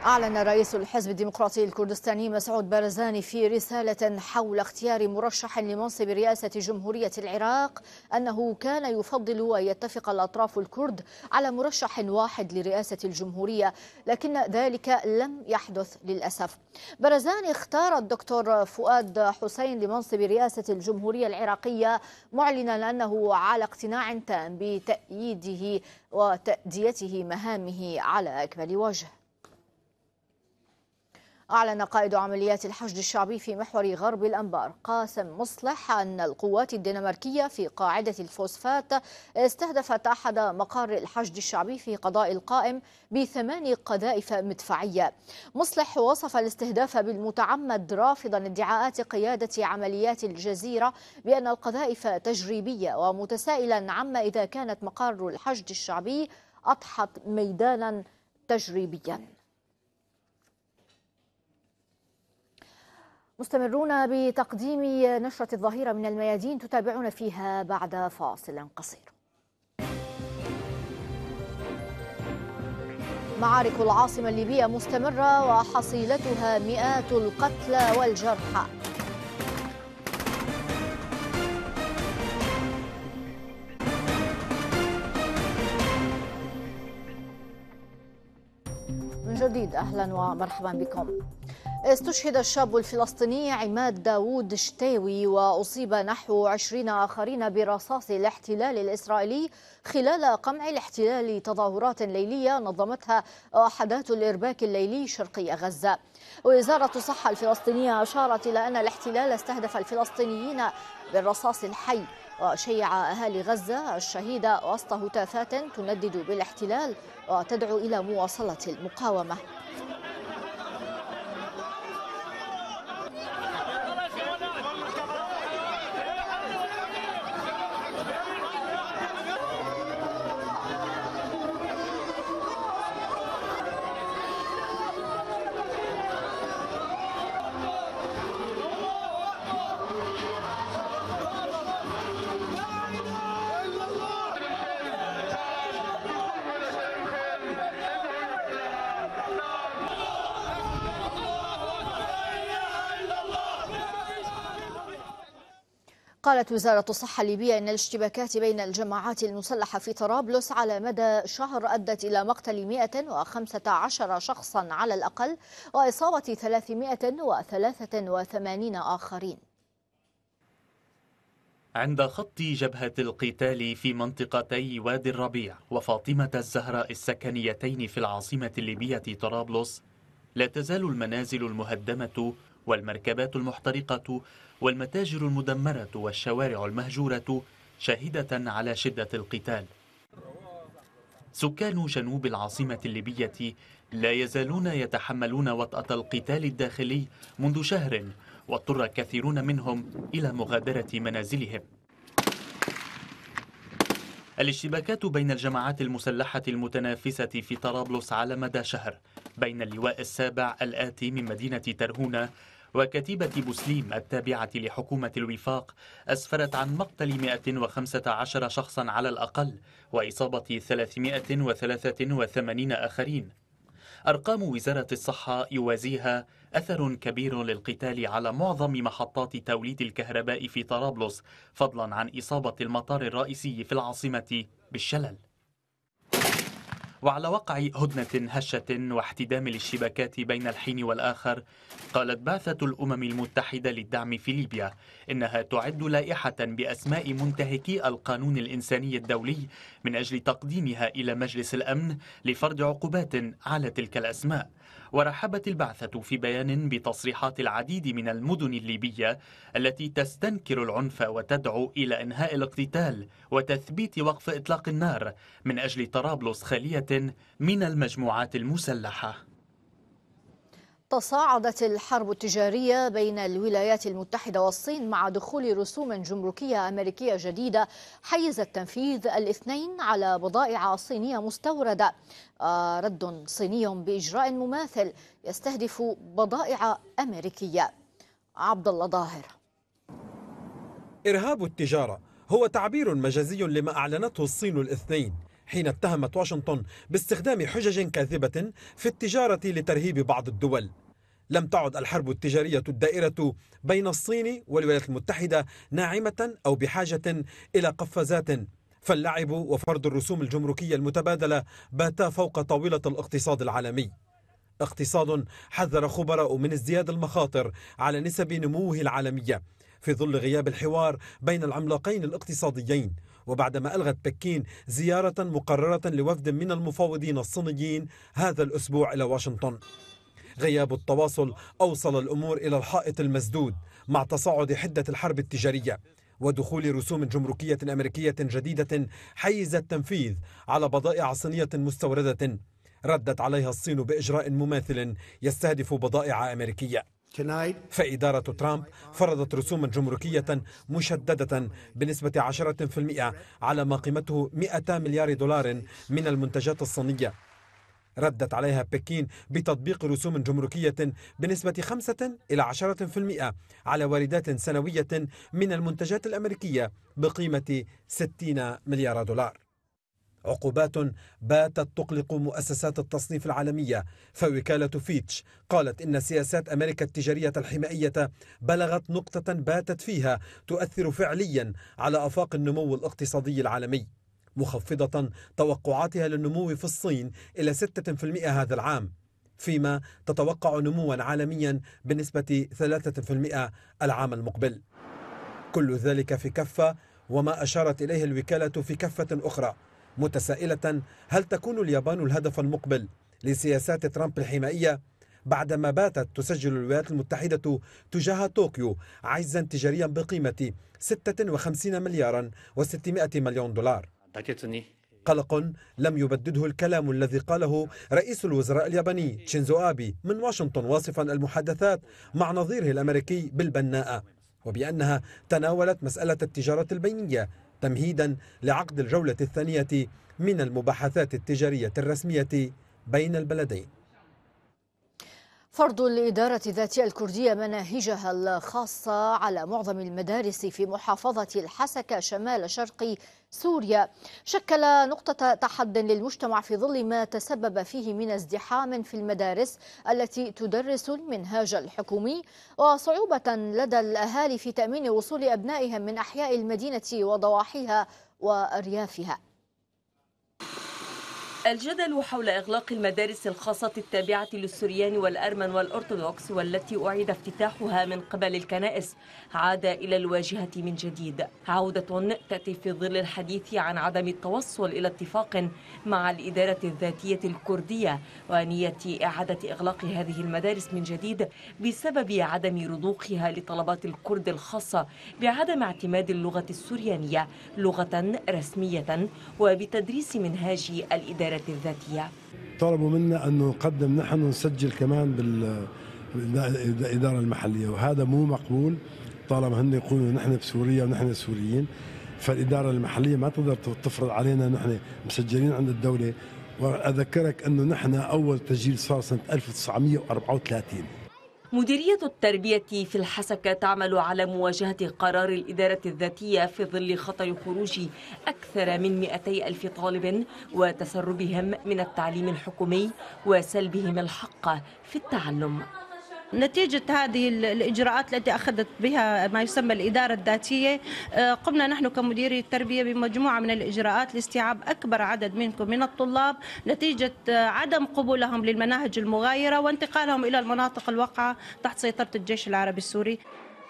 أعلن رئيس الحزب الديمقراطي الكردستاني مسعود بارزاني في رسالة حول اختيار مرشح لمنصب رئاسة جمهورية العراق أنه كان يفضل أن يتفق الأطراف الكرد على مرشح واحد لرئاسة الجمهورية لكن ذلك لم يحدث للأسف بارزاني اختار الدكتور فؤاد حسين لمنصب رئاسة الجمهورية العراقية معلنا أنه على اقتناع تام بتأييده وتأديته مهامه على أكمل وجه أعلن قائد عمليات الحشد الشعبي في محور غرب الأنبار قاسم مصلح أن القوات الدنماركية في قاعدة الفوسفات استهدفت أحد مقار الحشد الشعبي في قضاء القائم بثمان قذائف مدفعية مصلح وصف الاستهداف بالمتعمد رافضا ادعاءات قيادة عمليات الجزيرة بأن القذائف تجريبية ومتسائلا عما إذا كانت مقار الحشد الشعبي أضحت ميدانا تجريبيا مستمرون بتقديم نشرة الظهيرة من الميادين تتابعون فيها بعد فاصل قصير معارك العاصمة الليبية مستمرة وحصيلتها مئات القتلى والجرحى من جديد أهلا ومرحبا بكم استشهد الشاب الفلسطيني عماد داوود شتاوي وأصيب نحو عشرين آخرين برصاص الاحتلال الإسرائيلي خلال قمع الاحتلال تظاهرات ليلية نظمتها وحدات الإرباك الليلي شرقي غزة وزارة الصحة الفلسطينية أشارت إلى أن الاحتلال استهدف الفلسطينيين بالرصاص الحي وشيع أهالي غزة الشهيدة وسط هتافات تندد بالاحتلال وتدعو إلى مواصلة المقاومة قالت وزارة الصحة الليبية إن الاشتباكات بين الجماعات المسلحة في طرابلس على مدى شهر أدت إلى مقتل 115 شخصا على الأقل وإصابة 383 آخرين عند خط جبهة القتال في منطقتي وادي الربيع وفاطمة الزهراء السكنيتين في العاصمة الليبية طرابلس لا تزال المنازل المهدمة والمركبات المحترقة والمتاجر المدمرة والشوارع المهجورة شاهدة على شدة القتال سكان جنوب العاصمة الليبية لا يزالون يتحملون وطأة القتال الداخلي منذ شهر واضطر كثيرون منهم إلى مغادرة منازلهم الاشتباكات بين الجماعات المسلحة المتنافسة في طرابلس على مدى شهر بين اللواء السابع الآتي من مدينة ترهونة وكتيبة بوسليم التابعة لحكومة الوفاق أسفرت عن مقتل 115 شخصا على الأقل وإصابة 383 آخرين أرقام وزارة الصحة يوازيها أثر كبير للقتال على معظم محطات توليد الكهرباء في طرابلس فضلا عن إصابة المطار الرئيسي في العاصمة بالشلل وعلى وقع هدنة هشة واحتدام للشبكات بين الحين والآخر قالت بعثة الأمم المتحدة للدعم في ليبيا إنها تعد لائحة بأسماء منتهكي القانون الإنساني الدولي من أجل تقديمها إلى مجلس الأمن لفرض عقوبات على تلك الأسماء ورحبت البعثة في بيان بتصريحات العديد من المدن الليبية التي تستنكر العنف وتدعو إلى إنهاء الاقتتال وتثبيت وقف إطلاق النار من أجل طرابلس خالية من المجموعات المسلحة تصاعدت الحرب التجارية بين الولايات المتحدة والصين مع دخول رسوم جمركية أمريكية جديدة حيز التنفيذ الاثنين على بضائع صينية مستوردة آه، رد صيني بإجراء مماثل يستهدف بضائع أمريكية عبد الله ظاهر إرهاب التجارة هو تعبير مجازي لما أعلنته الصين الاثنين حين اتهمت واشنطن باستخدام حجج كاذبة في التجارة لترهيب بعض الدول لم تعد الحرب التجارية الدائرة بين الصين والولايات المتحدة ناعمة أو بحاجة إلى قفازات فاللعب وفرض الرسوم الجمركية المتبادلة باتا فوق طاولة الاقتصاد العالمي اقتصاد حذر خبراء من ازدياد المخاطر على نسب نموه العالمية في ظل غياب الحوار بين العملاقين الاقتصاديين وبعدما ألغت بكين زيارة مقررة لوفد من المفاوضين الصينيين هذا الأسبوع إلى واشنطن غياب التواصل أوصل الأمور إلى الحائط المسدود مع تصاعد حدة الحرب التجارية ودخول رسوم جمركية أمريكية جديدة حيز التنفيذ على بضائع صينية مستوردة ردت عليها الصين بإجراء مماثل يستهدف بضائع أمريكية فإدارة ترامب فرضت رسوما جمركية مشددة بنسبة 10% على ما قيمته 100 مليار دولار من المنتجات الصينية ردت عليها بكين بتطبيق رسوم جمركية بنسبة 5 إلى 10% على واردات سنوية من المنتجات الأمريكية بقيمة 60 مليار دولار عقوبات باتت تقلق مؤسسات التصنيف العالمية فوكالة فيتش قالت إن سياسات أمريكا التجارية الحمائية بلغت نقطة باتت فيها تؤثر فعليا على أفاق النمو الاقتصادي العالمي مخفضة توقعاتها للنمو في الصين إلى 6% هذا العام فيما تتوقع نموا عالميا بنسبة 3% العام المقبل كل ذلك في كفة وما أشارت إليه الوكالة في كفة أخرى متسائلة هل تكون اليابان الهدف المقبل لسياسات ترامب الحمائية بعدما باتت تسجل الولايات المتحدة تجاه طوكيو عجزا تجاريا بقيمة 56 مليارا و600 مليون دولار قلق لم يبدده الكلام الذي قاله رئيس الوزراء الياباني تشينزو آبي من واشنطن واصفا المحادثات مع نظيره الأمريكي بالبناءة وبأنها تناولت مسألة التجارة البينية تمهيدا لعقد الجولة الثانية من المباحثات التجارية الرسمية بين البلدين فرض الإدارة الذاتية الكردية مناهجها الخاصة على معظم المدارس في محافظة الحسكة شمال شرق سوريا شكل نقطة تحد للمجتمع في ظل ما تسبب فيه من ازدحام في المدارس التي تدرس المنهاج الحكومي وصعوبة لدى الأهالي في تأمين وصول أبنائهم من أحياء المدينة وضواحيها وأريافها الجدل حول إغلاق المدارس الخاصة التابعة للسريان والأرمن والأرثوذكس والتي أعيد افتتاحها من قبل الكنائس عاد إلى الواجهة من جديد عودة تأتي في ظل الحديث عن عدم التوصل إلى اتفاق مع الإدارة الذاتية الكردية ونية إعادة إغلاق هذه المدارس من جديد بسبب عدم رضوخها لطلبات الكرد الخاصة بعدم اعتماد اللغة السريانية لغة رسمية وبتدريس منهاج الإدارة السيرة الذاتية طلبوا منا أن نقدم نحن ونسجل كمان بالإدارة المحلية وهذا مو مقبول طالما هن يقولوا نحن بسوريا ونحن سوريين فالإدارة المحلية ما تقدر تفرض علينا نحن مسجلين عند الدولة وأذكرك أنه نحن أول تسجيل صار سنة 1934 مديرية التربية في الحسكة تعمل على مواجهة قرار الإدارة الذاتية في ظل خطر خروج أكثر من 200 ألف طالب وتسربهم من التعليم الحكومي وسلبهم الحق في التعلم نتيجة هذه الإجراءات التي أخذت بها ما يسمى الإدارة الذاتية آه، قمنا نحن كمديري التربية بمجموعة من الإجراءات لاستيعاب أكبر عدد منكم من الطلاب نتيجة آه، عدم قبولهم للمناهج المغايرة وانتقالهم إلى المناطق الواقعة تحت سيطرة الجيش العربي السوري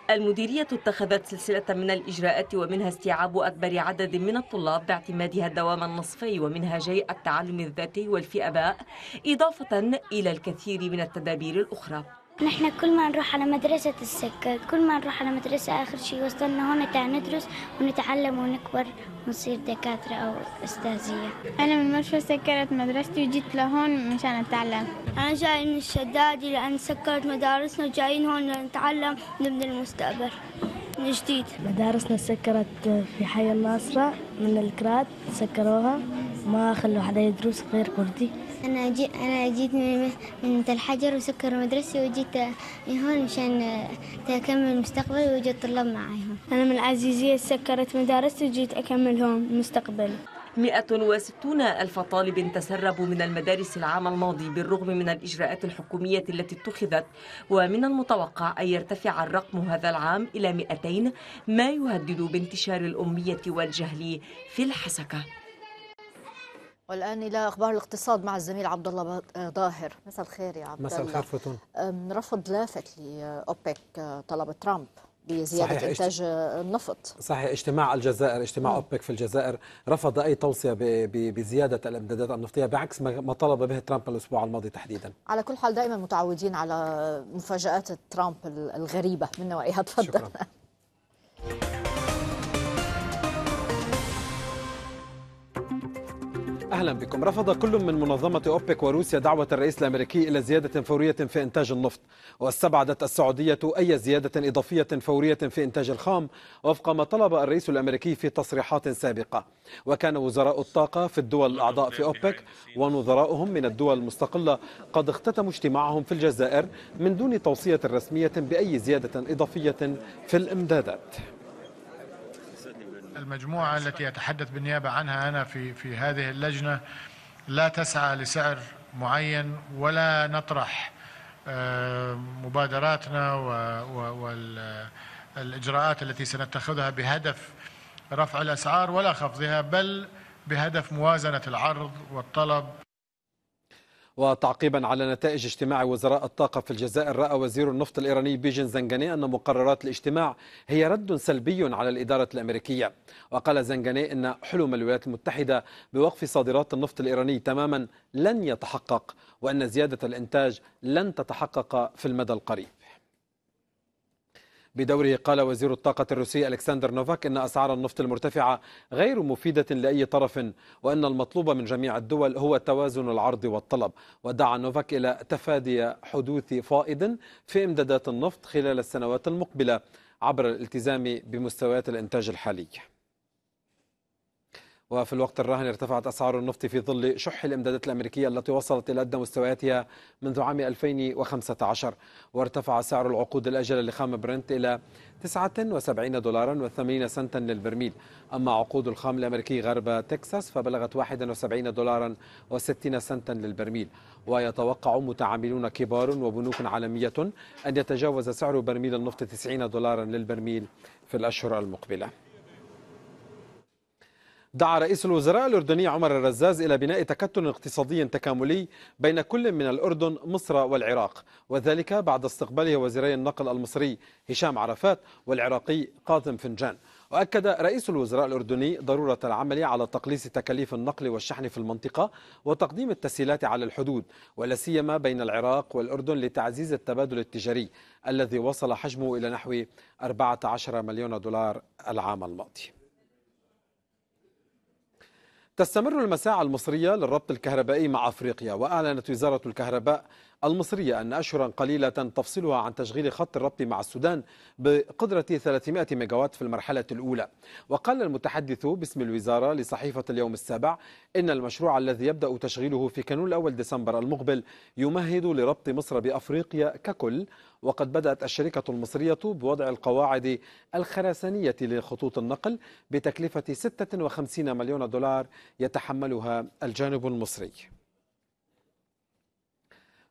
المديرية اتخذت سلسلة من الإجراءات ومنها استيعاب أكبر عدد من الطلاب باعتمادها الدوام النصفي ومنها جيء التعلم الذاتي والفئباء إضافة إلى الكثير من التدابير الأخرى نحن كل ما نروح على مدرسة السكة كل ما نروح على مدرسة آخر شيء وصلنا هون تاع ندرس ونتعلم ونكبر ونصير دكاترة أو أستاذية أنا من مرشد سكرت مدرستي وجيت لهون مشان أتعلم أنا جاي من الشدادي لأن سكرت مدارسنا وجايين هون لنتعلم نبني المستقبل من جديد مدارسنا سكرت في حي الناصرة من الكراد سكروها ما خلوا حدا يدرس غير كردي أنا جي أنا جيت من من الحجر وسكر مدرستي وجيت هون مشان أكمل مستقبلي وجيت طلاب معي هون. أنا من العزيزية سكرت مدارستي وجيت أكمل هون مستقبلي. 160 ألف طالب تسربوا من المدارس العام الماضي بالرغم من الإجراءات الحكومية التي اتخذت ومن المتوقع أن يرتفع الرقم هذا العام إلى 200 ما يهدد بانتشار الأمية والجهل في الحسكة والان الى اخبار الاقتصاد مع الزميل عبد الله ظاهر آه، مساء الخير يا عبد الله مساء الخير فتون رفض لافت لاوبك آه، طلب ترامب بزياده صحيح انتاج آه، النفط صحيح اجتماع الجزائر اجتماع م. اوبك في الجزائر رفض اي توصيه بزياده الامدادات النفطيه بعكس ما طلب به ترامب الاسبوع الماضي تحديدا على كل حال دائما متعودين على مفاجات ترامب الغريبه من نوعها تفضل شكرا. أهلا بكم رفض كل من منظمة أوبك وروسيا دعوة الرئيس الأمريكي إلى زيادة فورية في إنتاج النفط واستبعدت السعودية أي زيادة إضافية فورية في إنتاج الخام وفق ما طلب الرئيس الأمريكي في تصريحات سابقة وكان وزراء الطاقة في الدول الأعضاء في أوبك ونظراؤهم من الدول المستقلة قد اختتموا اجتماعهم في الجزائر من دون توصية رسمية بأي زيادة إضافية في الإمدادات المجموعة التي أتحدث بالنيابة عنها أنا في في هذه اللجنة لا تسعى لسعر معين ولا نطرح آه، مبادراتنا والإجراءات التي سنتخذها بهدف رفع الأسعار ولا خفضها بل بهدف موازنة العرض والطلب وتعقيبا على نتائج اجتماع وزراء الطاقة في الجزائر رأى وزير النفط الإيراني بيجن زنجاني أن مقررات الاجتماع هي رد سلبي على الإدارة الأمريكية وقال زنجاني أن حلم الولايات المتحدة بوقف صادرات النفط الإيراني تماما لن يتحقق وأن زيادة الإنتاج لن تتحقق في المدى القريب بدوره قال وزير الطاقة الروسي ألكسندر نوفاك إن أسعار النفط المرتفعة غير مفيدة لأي طرف وأن المطلوب من جميع الدول هو توازن العرض والطلب ودعا نوفاك إلى تفادي حدوث فائض في إمدادات النفط خلال السنوات المقبلة عبر الالتزام بمستويات الإنتاج الحالية وفي الوقت الراهن ارتفعت أسعار النفط في ظل شح الإمدادات الأمريكية التي وصلت إلى أدنى مستوياتها منذ عام 2015 وارتفع سعر العقود الاجل لخام برنت إلى 79 دولارا و80 سنتا للبرميل أما عقود الخام الأمريكي غرب تكساس فبلغت 71 دولارا و60 سنتا للبرميل ويتوقع متعاملون كبار وبنوك عالمية أن يتجاوز سعر برميل النفط 90 دولارا للبرميل في الأشهر المقبلة دعا رئيس الوزراء الأردني عمر الرزاز إلى بناء تكتل اقتصادي تكاملي بين كل من الأردن مصر والعراق وذلك بعد استقباله وزيري النقل المصري هشام عرفات والعراقي قاسم فنجان وأكد رئيس الوزراء الأردني ضرورة العمل على تقليص تكاليف النقل والشحن في المنطقة وتقديم التسهيلات على الحدود ولا سيما بين العراق والأردن لتعزيز التبادل التجاري الذي وصل حجمه إلى نحو 14 مليون دولار العام الماضي تستمر المساعي المصرية للربط الكهربائي مع أفريقيا وأعلنت وزارة الكهرباء المصرية أن أشهرا قليلة تفصلها عن تشغيل خط الربط مع السودان بقدرة 300 ميجاوات في المرحلة الأولى وقال المتحدث باسم الوزارة لصحيفة اليوم السابع إن المشروع الذي يبدأ تشغيله في كانون الأول ديسمبر المقبل يمهد لربط مصر بأفريقيا ككل وقد بدأت الشركة المصرية بوضع القواعد الخرسانية لخطوط النقل بتكلفة 56 مليون دولار يتحملها الجانب المصري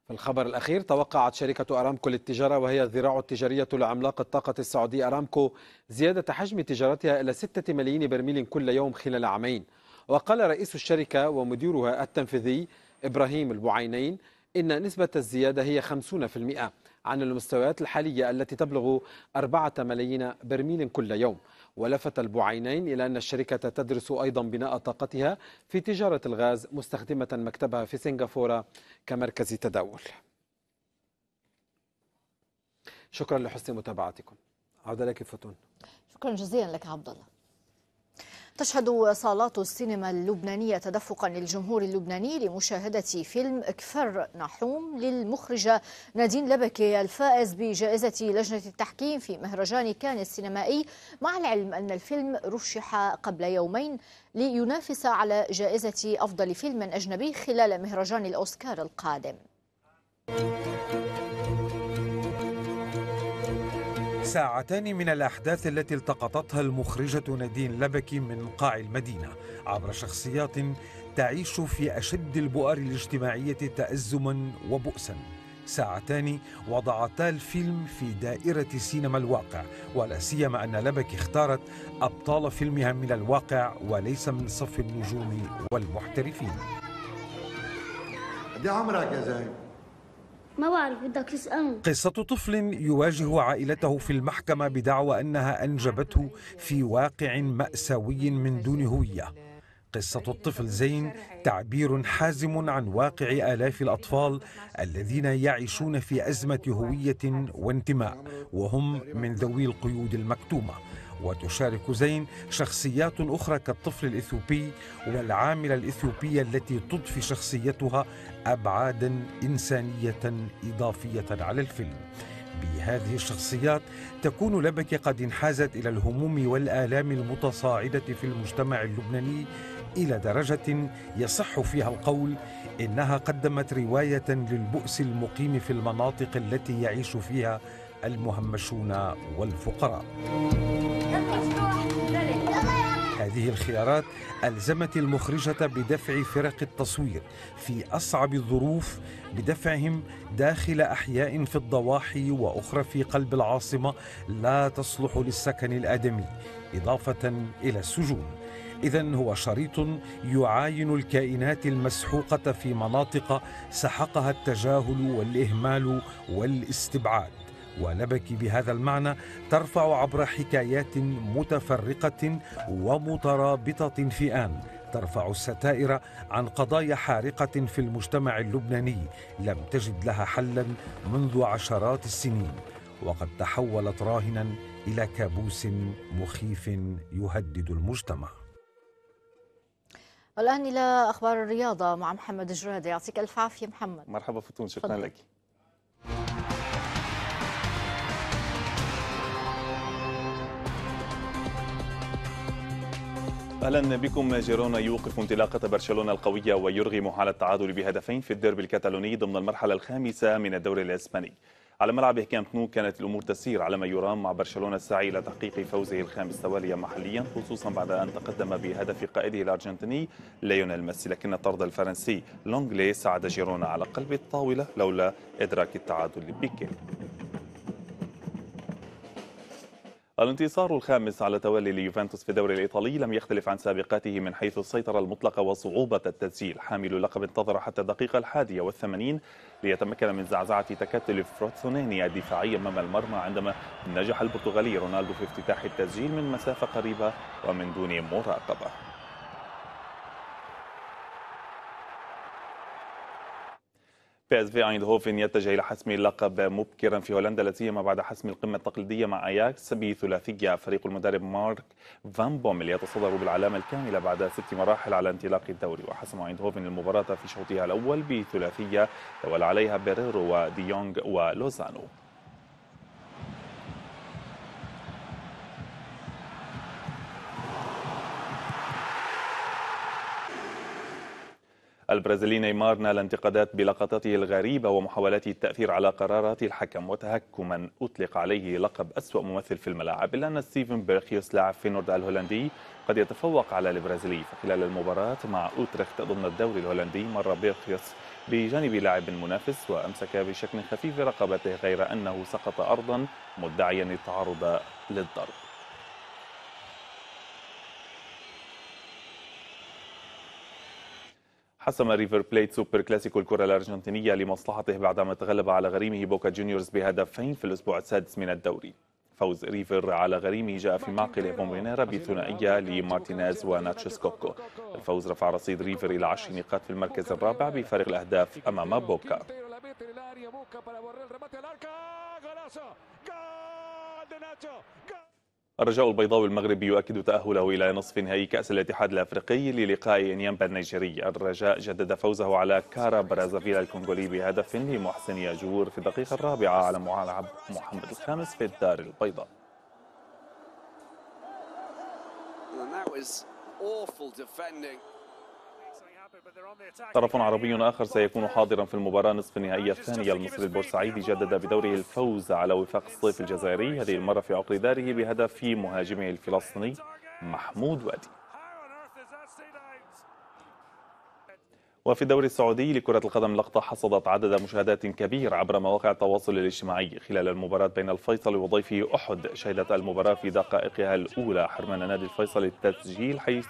في الخبر الأخير توقعت شركة أرامكو للتجارة وهي الذراع التجارية لعملاق الطاقة السعودي أرامكو زيادة حجم تجارتها إلى 6 ملايين برميل كل يوم خلال عامين وقال رئيس الشركة ومديرها التنفيذي إبراهيم البعينين إن نسبة الزيادة هي 50% عن المستويات الحالية التي تبلغ 4 ملايين برميل كل يوم ولفت البعينين إلى أن الشركة تدرس أيضا بناء طاقتها في تجارة الغاز مستخدمة مكتبها في سنغافورة كمركز تداول شكرا لحسن متابعتكم عودة لك فتون شكرا جزيلا لك عبد الله تشهد صالات السينما اللبنانية تدفقا للجمهور اللبناني لمشاهدة فيلم كفر نحوم للمخرجة نادين لبكي الفائز بجائزة لجنة التحكيم في مهرجان كان السينمائي مع العلم أن الفيلم رشح قبل يومين لينافس على جائزة أفضل فيلم أجنبي خلال مهرجان الأوسكار القادم. ساعتان من الأحداث التي التقطتها المخرجة نادين لبكي من قاع المدينة عبر شخصيات تعيش في أشد البؤر الاجتماعية تأزما وبؤسا ساعتان وضعتا الفيلم في دائرة سينما الواقع ولا سيما أن لبك اختارت أبطال فيلمها من الواقع وليس من صف النجوم والمحترفين دي عمرك يا زين ما بعرف بدك تسألني قصة طفل يواجه عائلته في المحكمة بدعوى أنها أنجبته في واقع مأساوي من دون هوية قصة الطفل زين تعبير حازم عن واقع آلاف الأطفال الذين يعيشون في أزمة هوية وانتماء وهم من ذوي القيود المكتومة وتشارك زين شخصيات أخرى كالطفل الإثيوبي والعاملة الإثيوبية التي تضفي شخصيتها أبعادا إنسانية إضافية على الفيلم بهذه الشخصيات تكون لبكة قد انحازت إلى الهموم والآلام المتصاعدة في المجتمع اللبناني إلى درجة يصح فيها القول إنها قدمت رواية للبؤس المقيم في المناطق التي يعيش فيها المهمشون والفقراء هذه الخيارات ألزمت المخرجة بدفع فرق التصوير في أصعب الظروف بدفعهم داخل أحياء في الضواحي وأخرى في قلب العاصمة لا تصلح للسكن الآدمي إضافة إلى السجون إذا هو شريط يعاين الكائنات المسحوقة في مناطق سحقها التجاهل والإهمال والاستبعاد ونبكي بهذا المعنى ترفع عبر حكايات متفرقة ومترابطة في آن ترفع الستائر عن قضايا حارقة في المجتمع اللبناني لم تجد لها حلا منذ عشرات السنين وقد تحولت راهنا إلى كابوس مخيف يهدد المجتمع والآن إلى أخبار الرياضة مع محمد جرادة يعطيك ألف عافية محمد مرحبا فتون شكرا لك اهلا بكم جيرونا يوقف انطلاقه برشلونه القويه ويرغم على التعادل بهدفين في الديربي الكتالوني ضمن المرحله الخامسه من الدوري الاسباني على ملعب كامب نو كانت الامور تسير على ما يرام مع برشلونه السعي الى تحقيق فوزه الخامس تواليا محليا خصوصا بعد ان تقدم بهدف قائده الارجنتيني ليونيل ميسي لكن الطرد الفرنسي لونغلي ساعد جيرونا على قلب الطاوله لولا ادراك التعادل بيكي الانتصار الخامس على توالي ليوفنتوس في الدوري الإيطالي لم يختلف عن سابقاته من حيث السيطرة المطلقة وصعوبة التسجيل حامل لقب انتظر حتى الدقيقة الحادية والثمانين ليتمكن من زعزعة تكتل فروتسونيني الدفاعي أمام المرمى عندما نجح البرتغالي رونالدو في افتتاح التسجيل من مسافة قريبة ومن دون مراقبة بي اس في ايندهوفن يتجه إلى حسم اللقب مبكرا في هولندا لا سيما بعد حسم القمة التقليدية مع اياكس بثلاثية فريق المدرب مارك فان بومل يتصدر بالعلامة الكاملة بعد ست مراحل على انطلاق الدوري وحسم ايندهوفن المباراة في شوطها الأول بثلاثية تولى عليها بيريرو وديونغ ولوزانو البرازيلي نيمار نال انتقادات بلقطاته الغريبة ومحاولاته التأثير على قرارات الحكم وتهكما أطلق عليه لقب أسوأ ممثل في الملاعب إلا أن ستيفن بيرخيوس لاعب فينورد الهولندي قد يتفوق على البرازيلي فخلال المباراة مع اوتريخت ضمن الدوري الهولندي مر بيرخيوس بجانب لاعب منافس وأمسك بشكل خفيف رقبته غير أنه سقط أرضا مدعيا التعرض للضرب حسم ريفر بليت سوبر كلاسيكو الكرة الأرجنتينية لمصلحته بعدما تغلب على غريمه بوكا جونيورز بهدفين في الأسبوع السادس من الدوري فوز ريفر على غريمه جاء في معقل بومينيرا بثنائية لمارتينيز وناتشوس كوكو الفوز رفع رصيد ريفر إلى عشر نقاط في المركز الرابع بفارق الأهداف أمام بوكا الرجاء البيضاوي المغربي يؤكد تأهله إلى نصف نهائي كأس الاتحاد الأفريقي للقاء إنيامبا النيجيري الرجاء جدد فوزه على كارا برازافيلا الكونغولي بهدف لمحسن ياجور في الدقيقة الرابعة على معالعب محمد الخامس في الدار البيضاء that was awful defending. طرف عربي آخر سيكون حاضرا في المباراة نصف النهائية الثانية المصري البورسعيدي جدد بدوره الفوز على وفاق الصيف الجزائري هذه المرة في عقر داره بهدف مهاجمه الفلسطيني محمود وادي وفي الدوري السعودي لكرة القدم لقطة حصدت عدد مشاهدات كبير عبر مواقع التواصل الاجتماعي خلال المباراة بين الفيصل وضيفه أحد شهدت المباراة في دقائقها الأولى حرمان نادي الفيصل التسجيل حيث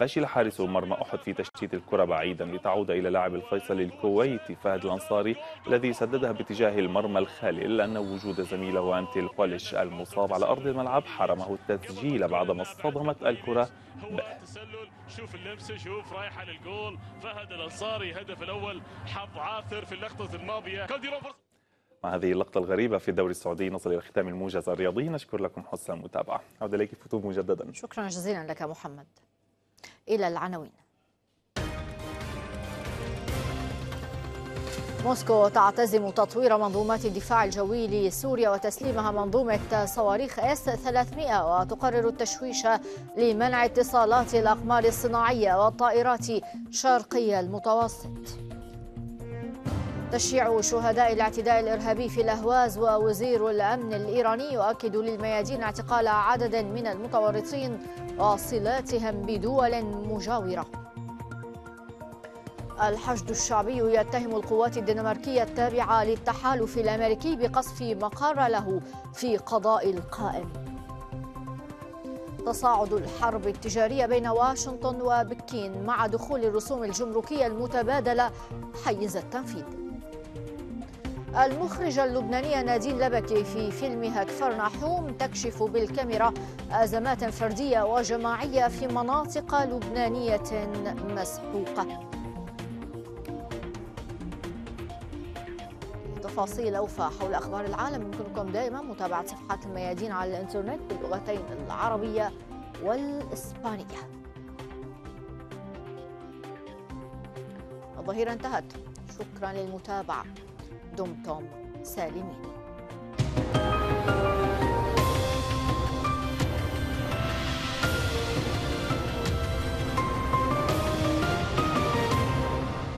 فشل حارس مرمى أحد في تشتيت الكرة بعيدا لتعود إلى لاعب الفيصل الكويتي فهد الأنصاري الذي سددها باتجاه المرمى الخالي إلا أن وجود زميله أنتي القلش المصاب على أرض الملعب حرمه التسجيل بعدما اصطدمت الكرة به شوف اللمسه شوف رايحه للجول فهد الانصاري هدف الاول حظ عاثر في اللقطه الماضيه كاديرو مع هذه اللقطة الغريبة في الدوري السعودي نصل إلى ختام الموجز الرياضي نشكر لكم حسن المتابعة عودة إليك فتوب مجددا شكرا جزيلا لك محمد إلى العناوين موسكو تعتزم تطوير منظومات الدفاع الجوي لسوريا وتسليمها منظومة صواريخ اس 300 وتقرر التشويش لمنع اتصالات الأقمار الصناعية والطائرات شرقي المتوسط تشييع شهداء الاعتداء الإرهابي في الأهواز ووزير الأمن الإيراني يؤكد للميادين اعتقال عدد من المتورطين وصلاتهم بدول مجاورة الحشد الشعبي يتهم القوات الدنماركية التابعة للتحالف الأمريكي بقصف مقر له في قضاء القائم تصاعد الحرب التجارية بين واشنطن وبكين مع دخول الرسوم الجمركية المتبادلة حيز التنفيذ المخرجة اللبنانية نادين لبكي في فيلمها كفر نحوم تكشف بالكاميرا أزمات فردية وجماعية في مناطق لبنانية مسحوقة تفاصيل أوفى حول أخبار العالم يمكنكم دائما متابعة صفحات الميادين على الإنترنت باللغتين العربية والإسبانية الظهيرة انتهت شكرا للمتابعة دمتم سالمين